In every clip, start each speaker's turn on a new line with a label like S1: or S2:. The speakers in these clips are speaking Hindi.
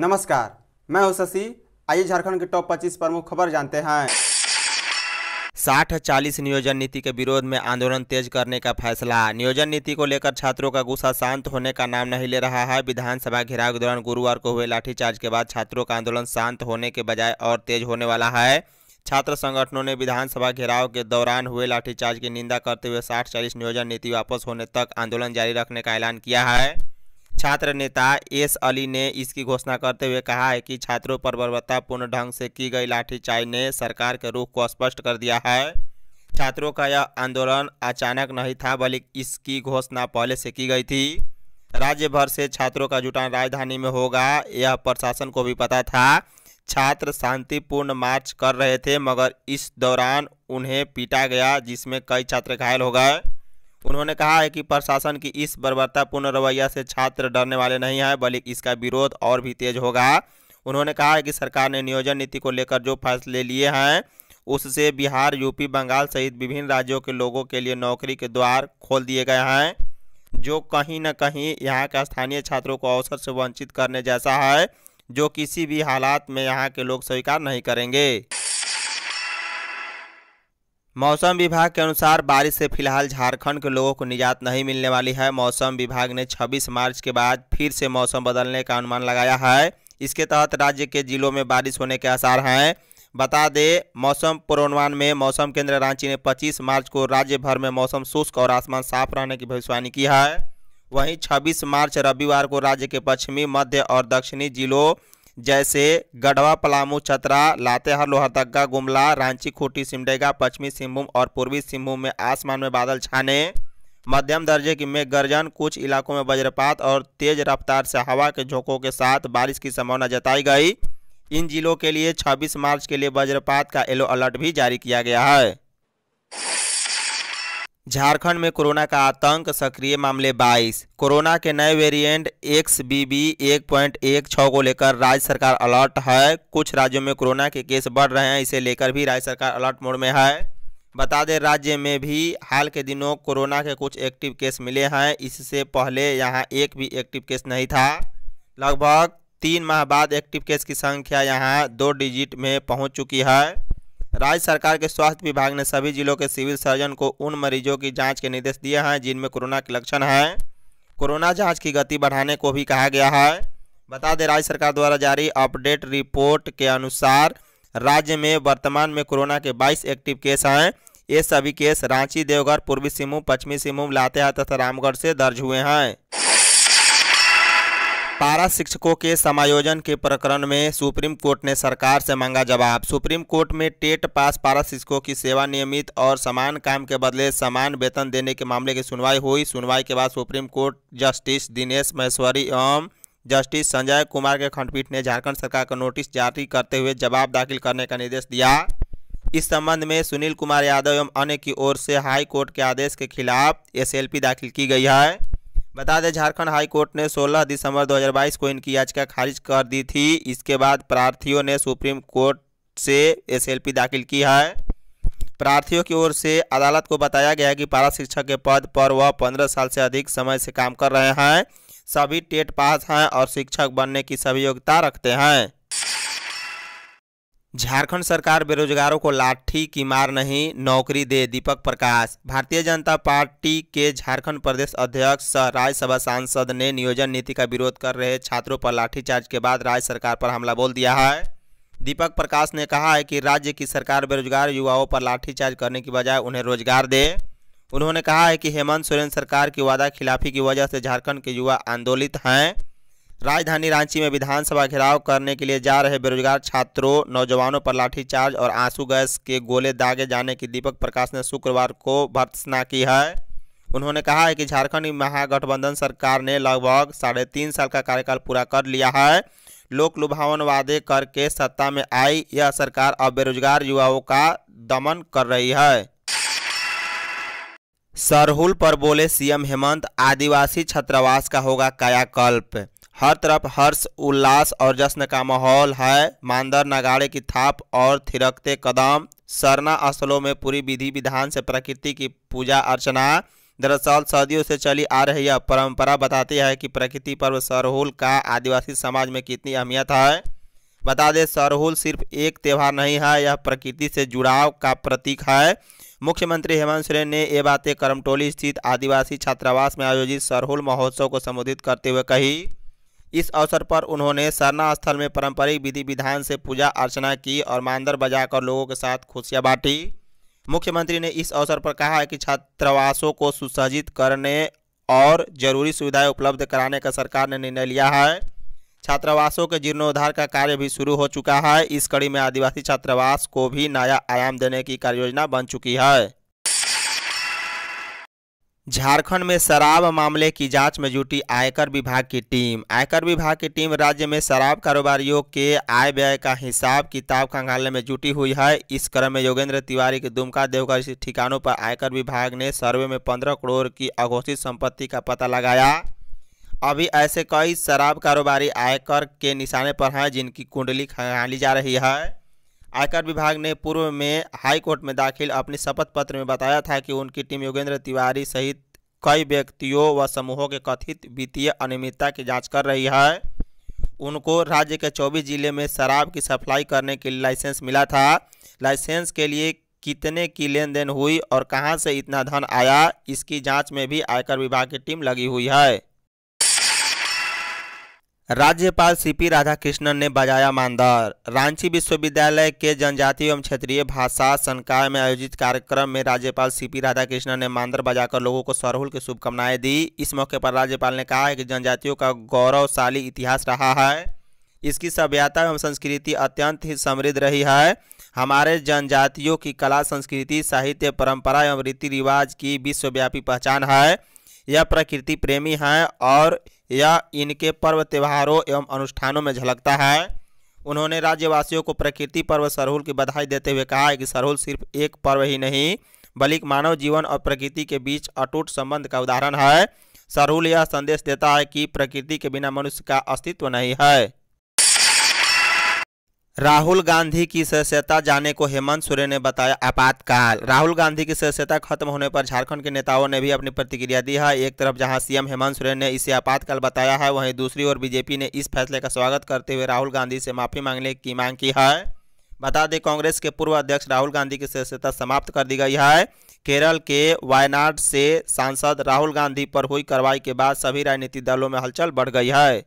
S1: नमस्कार मैं हूं शशि आइए झारखंड के टॉप 25 प्रमुख खबर जानते हैं साठ चालीस नियोजन नीति के विरोध में आंदोलन तेज करने का फैसला नियोजन नीति को लेकर छात्रों का गुस्सा शांत होने का नाम नहीं ले रहा है विधानसभा घेराव के दौरान गुरुवार को हुए लाठीचार्ज के बाद छात्रों का आंदोलन शांत होने के बजाय और तेज होने वाला है छात्र संगठनों ने विधानसभा घेराव के दौरान हुए लाठीचार्ज की निंदा करते हुए साठ चालीस नियोजन नीति वापस होने तक आंदोलन जारी रखने का ऐलान किया है छात्र नेता एस अली ने इसकी घोषणा करते हुए कहा है कि छात्रों पर गुणवत्तापूर्ण ढंग से की गई लाठीचार्ज ने सरकार के रुख को स्पष्ट कर दिया है छात्रों का यह आंदोलन अचानक नहीं था बल्कि इसकी घोषणा पहले से की गई थी राज्य भर से छात्रों का जुटान राजधानी में होगा यह प्रशासन को भी पता था छात्र शांतिपूर्ण मार्च कर रहे थे मगर इस दौरान उन्हें पीटा गया जिसमें कई छात्र घायल हो गए उन्होंने कहा है कि प्रशासन की इस बर्बरतापूर्ण रवैया से छात्र डरने वाले नहीं हैं बल्कि इसका विरोध और भी तेज होगा उन्होंने कहा है कि सरकार ने नियोजन नीति को लेकर जो फैसले लिए हैं उससे बिहार यूपी बंगाल सहित विभिन्न राज्यों के लोगों के लिए नौकरी के द्वार खोल दिए गए हैं जो कहीं न कहीं यहाँ के स्थानीय छात्रों को अवसर से वंचित करने जैसा है जो किसी भी हालात में यहाँ के लोग स्वीकार नहीं करेंगे मौसम विभाग के अनुसार बारिश से फिलहाल झारखंड के लोगों को निजात नहीं मिलने वाली है मौसम विभाग ने 26 मार्च के बाद फिर से मौसम बदलने का अनुमान लगाया है इसके तहत राज्य के जिलों में बारिश होने के आसार हैं बता दें मौसम पूर्वानुमान में मौसम केंद्र रांची ने 25 मार्च को राज्य भर में मौसम शुष्क और आसमान साफ रहने की भविष्यवाणी की है वहीं छब्बीस मार्च रविवार को राज्य के पश्चिमी मध्य और दक्षिणी जिलों जैसे गढ़वा पलामू छतरा लातेहार लोहरदगा गुमला रांची खूंटी सिमडेगा पश्चिमी सिंहभूम और पूर्वी सिंहभूम में आसमान में बादल छाने मध्यम दर्जे की मेघ गर्जन कुछ इलाकों में वज्रपात और तेज रफ्तार से हवा के झोंकों के साथ बारिश की संभावना जताई गई इन जिलों के लिए 26 मार्च के लिए वज्रपात का येलो अलर्ट भी जारी किया गया है झारखंड में कोरोना का आतंक सक्रिय मामले 22 कोरोना के नए वेरिएंट एक्स बी बी एक पॉइंट एक छः को लेकर राज्य सरकार अलर्ट है कुछ राज्यों में कोरोना के केस बढ़ रहे हैं इसे लेकर भी राज्य सरकार अलर्ट मोड में है बता दें राज्य में भी हाल के दिनों कोरोना के कुछ एक्टिव केस मिले हैं इससे पहले यहाँ एक भी एक्टिव केस नहीं था लगभग तीन माह बाद एक्टिव केस की संख्या यहाँ दो डिजिट में पहुँच चुकी है राज्य सरकार के स्वास्थ्य विभाग ने सभी जिलों के सिविल सर्जन को उन मरीजों की जांच के निर्देश दिए हैं जिनमें कोरोना के लक्षण हैं कोरोना जांच की गति बढ़ाने को भी कहा गया है बता दें राज्य सरकार द्वारा जारी अपडेट रिपोर्ट के अनुसार राज्य में वर्तमान में कोरोना के बाईस एक्टिव केस हैं ये सभी केस रांची देवघर पूर्वी सिंहभूम पश्चिमी सिंहभूम लातेहार तथा रामगढ़ से दर्ज हुए हैं पारा शिक्षकों के समायोजन के प्रकरण में सुप्रीम कोर्ट ने सरकार से मांगा जवाब सुप्रीम कोर्ट में टेट पास पारा शिक्षकों की सेवा नियमित और समान काम के बदले समान वेतन देने के मामले की सुनवाई हुई सुनवाई के बाद supreme court justice Dinesh Maheshwari एवं जस्टिस संजय कुमार के खंडपीठ ने झारखंड सरकार को नोटिस जारी करते हुए जवाब दाखिल करने का निर्देश दिया इस संबंध में सुनील कुमार यादव एवं अन्य की ओर से हाई कोर्ट के आदेश के खिलाफ एसएलपी दाखिल की गई है बता दें झारखंड हाई कोर्ट ने 16 दिसंबर 2022 को इनकी याचिका खारिज कर दी थी इसके बाद प्रार्थियों ने सुप्रीम कोर्ट से एसएलपी दाखिल की है प्रार्थियों की ओर से अदालत को बताया गया कि पारा शिक्षक के पद पर वह पंद्रह साल से अधिक समय से काम कर रहे हैं सभी टेट पास हैं और शिक्षक बनने की सभी योग्यता रखते हैं झारखंड सरकार बेरोजगारों को लाठी की मार नहीं नौकरी दे दीपक प्रकाश भारतीय जनता पार्टी के झारखंड प्रदेश अध्यक्ष राज्यसभा सांसद ने नियोजन नीति का विरोध कर रहे छात्रों पर लाठीचार्ज के बाद राज्य सरकार पर हमला बोल दिया है दीपक प्रकाश ने कहा है कि राज्य की सरकार बेरोजगार युवाओं पर लाठीचार्ज करने की बजाय उन्हें रोजगार दे उन्होंने कहा है कि हेमंत सोरेन सरकार की वादा खिलाफी की वजह से झारखंड के युवा आंदोलित हैं राजधानी रांची में विधानसभा घेराव करने के लिए जा रहे बेरोजगार छात्रों नौजवानों पर लाठीचार्ज और आंसू गैस के गोले दागे जाने की दीपक प्रकाश ने शुक्रवार को भर्त्सना की है उन्होंने कहा है कि झारखंड महागठबंधन सरकार ने लगभग साढ़े तीन साल का कार्यकाल पूरा कर लिया है लोक लुभावन वादे करके सत्ता में आई यह सरकार अब बेरोजगार युवाओं का दमन कर रही है सरहुल पर बोले सीएम हेमंत आदिवासी छात्रावास का होगा कायाकल्प हर तरफ हर्ष उल्लास और जश्न का माहौल है मांदर नगाड़े की थाप और थिरकते कदम सरना स्थलों में पूरी विधि विधान से प्रकृति की पूजा अर्चना दरअसल सदियों से चली आ रही यह परंपरा बताती है कि प्रकृति पर्व सरहुल का आदिवासी समाज में कितनी अहमियत है बता दें सरहुल सिर्फ एक त्यौहार नहीं है यह प्रकृति से जुड़ाव का प्रतीक है मुख्यमंत्री हेमंत सोरेन ने ये बातें करमटोली स्थित आदिवासी छात्रावास में आयोजित सरहुल महोत्सव को संबोधित करते हुए कही इस अवसर पर उन्होंने सरना स्थल में पारंपरिक विधि विधान से पूजा अर्चना की और मांदर बजाकर लोगों के साथ खुशियाँ बांटी मुख्यमंत्री ने इस अवसर पर कहा है कि छात्रावासों को सुसज्जित करने और जरूरी सुविधाएं उपलब्ध कराने का सरकार ने निर्णय लिया है छात्रावासों के जीर्णोद्धार का कार्य भी शुरू हो चुका है इस कड़ी में आदिवासी छात्रावास को भी नया आयाम देने की कार्ययोजना बन चुकी है झारखंड में शराब मामले की जांच में जुटी आयकर विभाग की टीम आयकर विभाग की टीम राज्य में शराब कारोबारियों के आय व्यय का हिसाब किताब खंगालने में जुटी हुई है इस क्रम में योगेंद्र तिवारी के दुमका देवघर स्थित ठिकानों पर आयकर विभाग ने सर्वे में पंद्रह करोड़ की अघोषित संपत्ति का पता लगाया अभी ऐसे कई शराब कारोबारी आयकर के निशाने पर हैं जिनकी कुंडली खंगाली जा रही है आयकर विभाग ने पूर्व में हाईकोर्ट में दाखिल अपनी शपथ पत्र में बताया था कि उनकी टीम योगेंद्र तिवारी सहित कई व्यक्तियों व समूहों के कथित वित्तीय अनियमितता की जांच कर रही है उनको राज्य के 24 जिले में शराब की सप्लाई करने के लिए लाइसेंस मिला था लाइसेंस के लिए कितने की लेन देन हुई और कहां से इतना धन आया इसकी जांच में भी आयकर विभाग की टीम लगी हुई है राज्यपाल सीपी राधाकृष्णन ने बजाया मानदार रांची विश्वविद्यालय के जनजातीय एवं क्षेत्रीय भाषा संकाय में आयोजित कार्यक्रम में राज्यपाल सीपी राधाकृष्णन ने मानदर बजाकर लोगों को सरहुल की शुभकामनाएं दी इस मौके पर राज्यपाल ने कहा है कि जनजातियों का गौरवशाली इतिहास रहा है इसकी सभ्यता एवं संस्कृति अत्यंत ही समृद्ध रही है हमारे जनजातियों की कला संस्कृति साहित्य परम्परा एवं रीति रिवाज की विश्वव्यापी पहचान है यह प्रकृति प्रेमी हैं और यह इनके पर्व त्योहारों एवं अनुष्ठानों में झलकता है उन्होंने राज्यवासियों को प्रकृति पर्व सरहुल की बधाई देते हुए कहा है कि सरहुल सिर्फ एक पर्व ही नहीं बल्कि मानव जीवन और प्रकृति के बीच अटूट संबंध का उदाहरण है सरहुल यह संदेश देता है कि प्रकृति के बिना मनुष्य का अस्तित्व नहीं है राहुल गांधी की सदस्यता जाने को हेमंत सोरेन ने बताया आपातकाल राहुल गांधी की सदस्यता खत्म होने पर झारखंड के नेताओं ने भी अपनी प्रतिक्रिया दी है एक तरफ जहां सीएम हेमंत सोरेन ने इसे आपातकाल बताया है वहीं दूसरी ओर बीजेपी ने इस फैसले का स्वागत करते हुए राहुल गांधी से माफी मांगने की मांग की है बता दें कांग्रेस के पूर्व अध्यक्ष राहुल गांधी की सदस्यता समाप्त कर दी गई है केरल के वायनाड से सांसद राहुल गांधी पर हुई कार्रवाई के बाद सभी राजनीतिक दलों में हलचल बढ़ गई है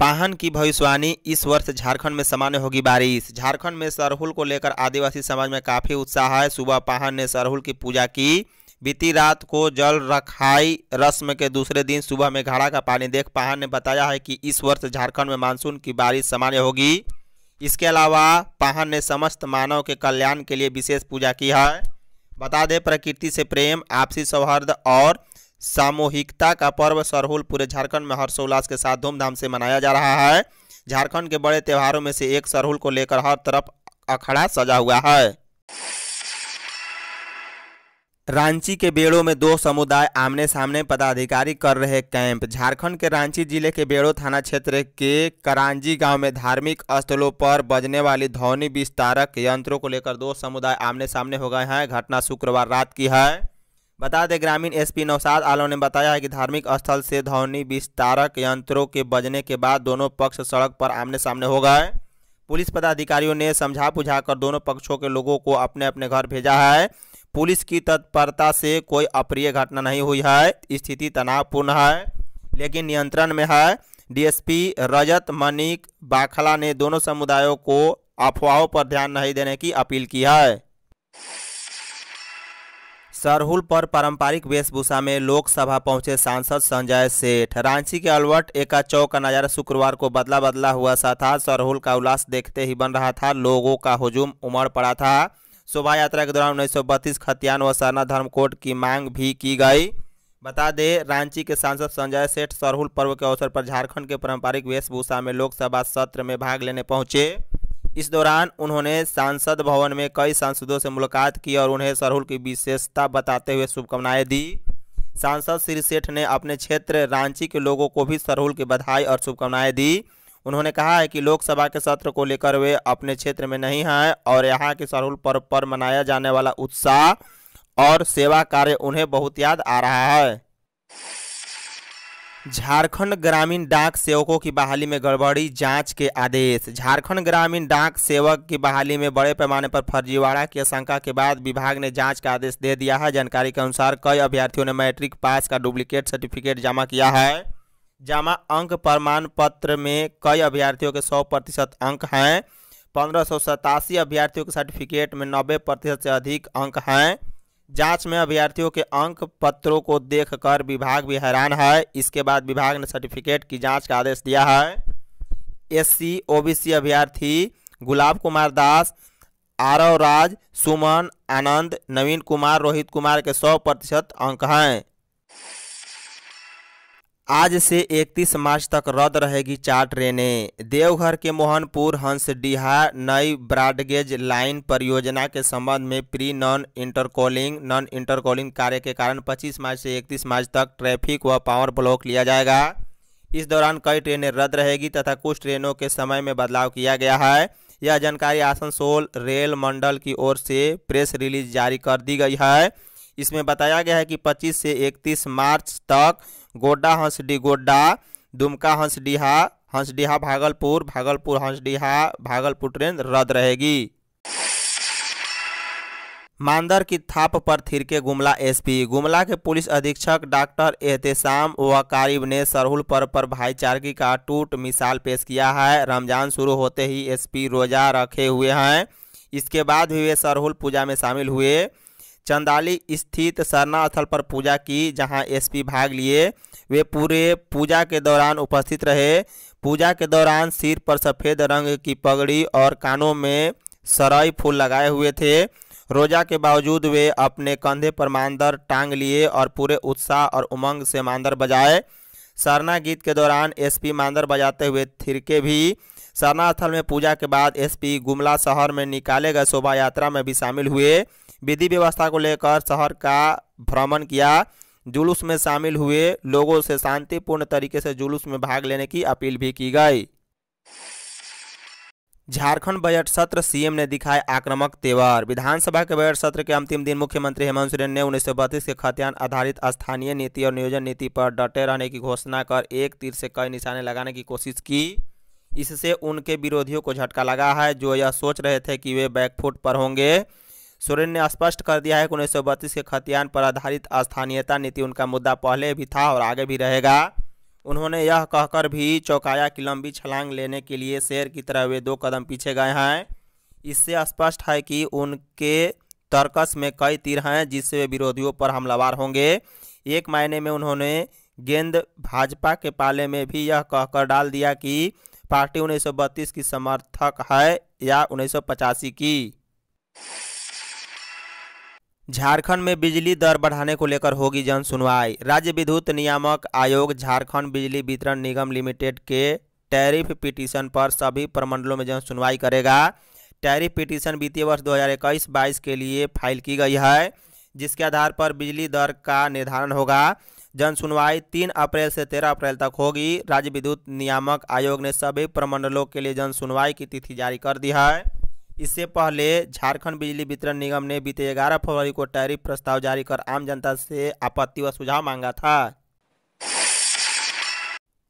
S1: पाहन की भविष्यवाणी इस वर्ष झारखंड में सामान्य होगी बारिश झारखंड में सरहुल को लेकर आदिवासी समाज में काफ़ी उत्साह है सुबह पाहन ने सरहुल की पूजा की बीती रात को जल रखाई रस्म के दूसरे दिन सुबह में घड़ा का पानी देख पाहन ने बताया है कि इस वर्ष झारखंड में मानसून की बारिश सामान्य होगी इसके अलावा पाहन ने समस्त मानव के कल्याण के लिए विशेष पूजा की है बता दें प्रकृति से प्रेम आपसी सौहार्द और सामूहिकता का पर्व सरहुल पूरे झारखंड में हर्षोल्लास के साथ धूमधाम से मनाया जा रहा है झारखंड के बड़े त्योहारों में से एक सरहुल को लेकर हर तरफ अखड़ा सजा हुआ है रांची के बेड़ो में दो समुदाय आमने सामने पदाधिकारी कर रहे कैंप झारखंड के रांची जिले के बेड़ो थाना क्षेत्र के करांजी गांव में धार्मिक स्थलों पर बजने वाली ध्वनि विस्तारक यंत्रों को लेकर दो समुदाय आमने सामने हो गए हैं घटना शुक्रवार रात की है बता दें ग्रामीण एसपी नौसाद आलम ने बताया है कि धार्मिक स्थल से ध्वनि विस्तारक यंत्रों के बजने के बाद दोनों पक्ष सड़क पर आमने सामने हो गए पुलिस पदाधिकारियों ने समझा बुझा कर दोनों पक्षों के लोगों को अपने अपने घर भेजा है पुलिस की तत्परता से कोई अप्रिय घटना नहीं हुई है स्थिति तनावपूर्ण है लेकिन नियंत्रण में है डीएसपी रजत मनिक बाखला ने दोनों समुदायों को अफवाहों पर ध्यान नहीं देने की अपील की है सरहुल पर पारंपरिक वेशभूषा में लोकसभा पहुंचे सांसद संजय सेठ रांची के अलवर्ट एका चौक का नजारा शुक्रवार को बदला बदला हुआ सा था सरहुल का उल्लास देखते ही बन रहा था लोगों का हुजूम उमड़ पड़ा था शोभा यात्रा के दौरान उन्नीस सौ बत्तीस खतियान व सरना धर्म कोड की मांग भी की गई बता दें रांची के सांसद संजय सेठ सरहुल पर्व के अवसर पर झारखंड के पारंपरिक वेशभूषा में लोकसभा सत्र में भाग लेने पहुंचे इस दौरान उन्होंने सांसद भवन में कई सांसदों से मुलाकात की और उन्हें सरहुल की विशेषता बताते हुए शुभकामनाएं दी सांसद श्री सेठ ने अपने क्षेत्र रांची के लोगों को भी सरहुल की बधाई और शुभकामनाएं दी उन्होंने कहा है कि लोकसभा के सत्र को लेकर वे अपने क्षेत्र में नहीं हैं और यहाँ के सरहुल पर्व पर मनाया जाने वाला उत्साह और सेवा कार्य उन्हें बहुत याद आ रहा है झारखंड ग्रामीण डाक सेवकों की बहाली में गड़बड़ी जांच के आदेश झारखंड ग्रामीण डाक सेवक की बहाली में बड़े पैमाने पर फर्जीवाड़ा की आशंका के बाद विभाग ने जांच का आदेश दे दिया है जानकारी के अनुसार कई अभ्यर्थियों ने मैट्रिक पास का डुप्लीकेट सर्टिफिकेट जमा किया है जमा अंक प्रमाण पत्र में कई अभ्यर्थियों के सौ प्रतिशत अंक हैं पंद्रह अभ्यर्थियों के सर्टिफिकेट में नब्बे प्रतिशत से अधिक अंक हैं जांच में अभ्यर्थियों के अंक पत्रों को देखकर विभाग भी हैरान है इसके बाद विभाग ने सर्टिफिकेट की जांच का आदेश दिया है एससी ओबीसी अभ्यर्थी गुलाब कुमार दास आरव राज सुमन आनंद नवीन कुमार रोहित कुमार के सौ प्रतिशत अंक हैं आज से 31 मार्च तक रद्द रहेगी चार ट्रेनें देवघर के मोहनपुर हंसडीहा नई ब्रॉडगेज लाइन परियोजना के संबंध में pre non interlocking non interlocking कार्य के कारण 25 मार्च से 31 मार्च तक ट्रैफिक व पावर ब्लॉक लिया जाएगा इस दौरान कई ट्रेनें रद्द रहेगी तथा कुछ ट्रेनों के समय में बदलाव किया गया है यह जानकारी आसनसोल रेल मंडल की ओर से प्रेस रिलीज जारी कर दी गई है इसमें बताया गया है कि पच्चीस से इकतीस मार्च तक गोड्डा हंसडी गोड्डा दुमका हंसडीहा हंसडीहा भागलपुर भागलपुर हंसडीहा भागलपुर ट्रेन रद्द रहेगी मांदर की थाप पर थिरके गुमला एसपी गुमला के पुलिस अधीक्षक डॉक्टर एहतसाम वकारिब ने सरहुल पर्व पर भाईचारगी का टूट मिसाल पेश किया है रमजान शुरू होते ही एसपी रोजा रखे हुए हैं इसके बाद भी वे सरहुल पूजा में शामिल हुए चंदाली स्थित सरना स्थल पर पूजा की जहां एसपी भाग लिए वे पूरे पूजा के दौरान उपस्थित रहे पूजा के दौरान सिर पर सफ़ेद रंग की पगड़ी और कानों में सराई फूल लगाए हुए थे रोजा के बावजूद वे अपने कंधे पर मांदर टांग लिए और पूरे उत्साह और उमंग से मांदर बजाए सरना गीत के दौरान एसपी मांदर बजाते हुए थिरके भी सरना स्थल में पूजा के बाद एसपी गुमला शहर में निकाले गए शोभा यात्रा में भी शामिल हुए विधि व्यवस्था को लेकर शहर का भ्रमण किया जुलूस में शामिल हुए लोगों से शांतिपूर्ण तरीके से जुलूस में भाग लेने की अपील भी की गई झारखंड बजट सत्र सीएम ने दिखाए आक्रामक तेवर विधानसभा के बजट सत्र के अंतिम दिन मुख्यमंत्री हेमंत सोरेन ने उन्नीस सौ बत्तीस के खतियान आधारित स्थानीय नीति और नियोजन नीति पर डटे रहने की घोषणा कर एक तीर से कई निशाने लगाने की कोशिश की इससे उनके विरोधियों को झटका लगा है जो यह सोच रहे थे कि वे बैकफुट पर होंगे सोरेन ने स्पष्ट कर दिया है कि उन्नीस के खतियान पर आधारित स्थानीयता नीति उनका मुद्दा पहले भी था और आगे भी रहेगा उन्होंने यह कहकर भी चौंकाया कि लंबी छलांग लेने के लिए शेर की तरह वे दो कदम पीछे गए हैं इससे स्पष्ट है कि उनके तर्कस में कई तीर हैं जिससे वे विरोधियों पर हमलावर होंगे एक मायने में उन्होंने गेंद भाजपा के पाले में भी यह कहकर डाल दिया कि पार्टी उन्नीस की समर्थक है या उन्नीस की झारखंड में बिजली दर बढ़ाने को लेकर होगी जन सुनवाई राज्य विद्युत नियामक आयोग झारखंड बिजली वितरण निगम लिमिटेड के टैरिफ पिटीशन पर सभी प्रमंडलों में जन सुनवाई करेगा टैरिफ पिटीशन वित्तीय वर्ष 2021 हज़ार के लिए फाइल की गई है जिसके आधार पर बिजली दर का निर्धारण होगा जन सुनवाई तीन अप्रैल से तेरह अप्रैल तक होगी राज्य विद्युत नियामक आयोग ने सभी प्रमंडलों के लिए जन सुनवाई की तिथि जारी कर दी है इससे पहले झारखंड बिजली वितरण निगम ने बीते ग्यारह फरवरी को टैरिफ प्रस्ताव जारी कर आम जनता से आपत्ति व सुझाव मांगा था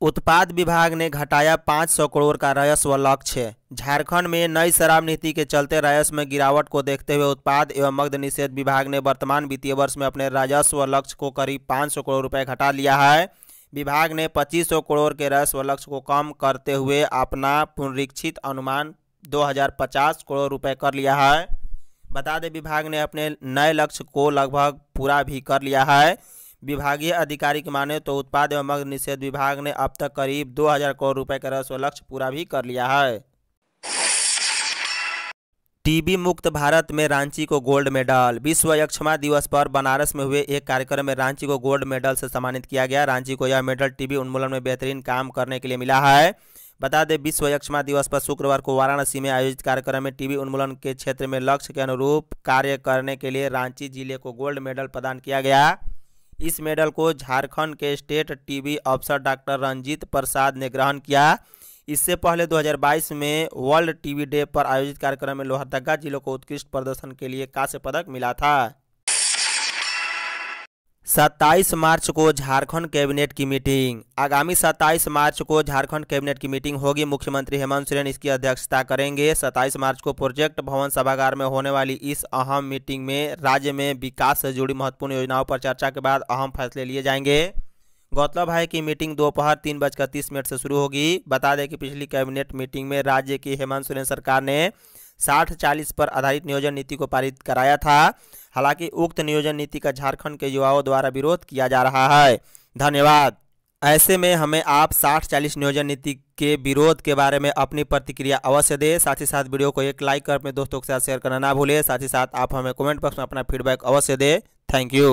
S1: उत्पाद विभाग ने घटाया 500 करोड़ का व लक्ष्य झारखंड में नई शराब नीति के चलते रयस में गिरावट को देखते हुए उत्पाद एवं मग्ध निषेध विभाग ने वर्तमान वित्तीय वर्ष में अपने राजस्व लक्ष्य को करीब 500 करोड़ रुपए घटा लिया है विभाग ने 2500 करोड़ के व लक्ष्य को कम करते हुए अपना पुनरीक्षित अनुमान 2050 करोड़ रुपए कर लिया है बता दें विभाग ने अपने नए लक्ष्य को लगभग पूरा भी कर लिया है विभागीय अधिकारी की माने तो उत्पाद एवं मग्न निषेध विभाग ने अब तक करीब 2000 करोड़ रुपए का रस्व लक्ष्य पूरा भी कर लिया है टीबी मुक्त भारत में रांची को गोल्ड मेडल विश्व यक्षमा दिवस पर बनारस में हुए एक कार्यक्रम में रांची को गोल्ड मेडल से सम्मानित किया गया रांची को यह मेडल टीबी उन्मूलन में बेहतरीन काम करने के लिए मिला है बता दें विश्व यक्षमा दिवस पर शुक्रवार को वाराणसी में आयोजित कार्यक्रम में टीबी उन्मूलन के क्षेत्र में लक्ष्य के अनुरूप कार्य करने के लिए रांची जिले को गोल्ड मेडल प्रदान किया गया इस मेडल को झारखंड के स्टेट टीबी अफसर डॉक्टर रंजीत प्रसाद ने ग्रहण किया इससे पहले 2022 में वर्ल्ड टीवी डे पर आयोजित कार्यक्रम में लोहरदगा जिलों को उत्कृष्ट प्रदर्शन के लिए कांस्य पदक मिला था सत्ताईस मार्च को झारखंड कैबिनेट की मीटिंग आगामी 27 मार्च को झारखंड कैबिनेट की मीटिंग होगी मुख्यमंत्री हेमंत सोरेन इसकी अध्यक्षता करेंगे 27 मार्च को प्रोजेक्ट भवन सभागार में होने वाली इस अहम मीटिंग में राज्य में विकास से जुड़ी महत्वपूर्ण योजनाओं पर चर्चा के बाद अहम फैसले लिए जाएंगे गौरतलब है कि मीटिंग दोपहर तीन बजकर तीस मिनट से शुरू होगी बता दें कि पिछली कैबिनेट मीटिंग में राज्य की हेमंत सोरेन सरकार ने साठ चालीस पर आधारित नियोजन नीति को पारित कराया था हालांकि उक्त नियोजन नीति का झारखंड के युवाओं द्वारा विरोध किया जा रहा है धन्यवाद ऐसे में हमें आप साठ चालीस नियोजन नीति के विरोध के बारे में अपनी प्रतिक्रिया अवश्य दें साथ ही साथ वीडियो को एक लाइक कर अपने दोस्तों के साथ शेयर करना ना भूलें साथ ही साथ आप हमें कमेंट बॉक्स में अपना फीडबैक अवश्य दें थैंक यू